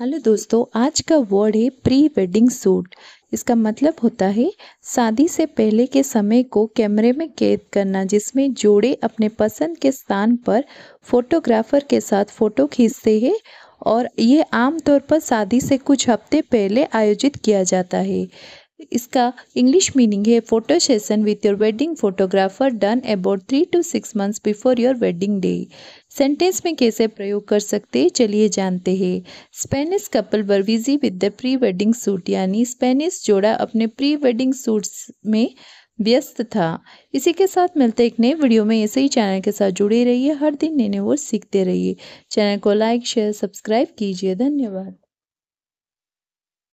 hello दोस्तों आज का वर्ड है प्री वेडिंग सूट इसका मतलब होता है शादी से पहले के समय को कैमरे में कैद करना जिसमें जोड़े अपने पसंद के स्थान पर फोटोग्राफर के साथ फ़ोटो खींचते हैं और ये आमतौर पर शादी से कुछ हफ्ते पहले आयोजित किया जाता है इसका इंग्लिश मीनिंग है photo session with your wedding photographer done about three to six months before your wedding day sentence में कैसे प्रयोग कर सकते हैं चलिए जानते हैं Spanish couple were with the pre wedding shoot यानी स्पेनिश जोड़ा अपने प्री वेडिंग सूट्स में व्यस्त था इसी के साथ मिलते एक नए वीडियो में ऐसे ही चैनल के साथ जुड़े रहिए हर दिन नए नए वो सीखते रहिए चैनल को लाइक शेयर सब्सक्राइब कीजिए धन्यवाद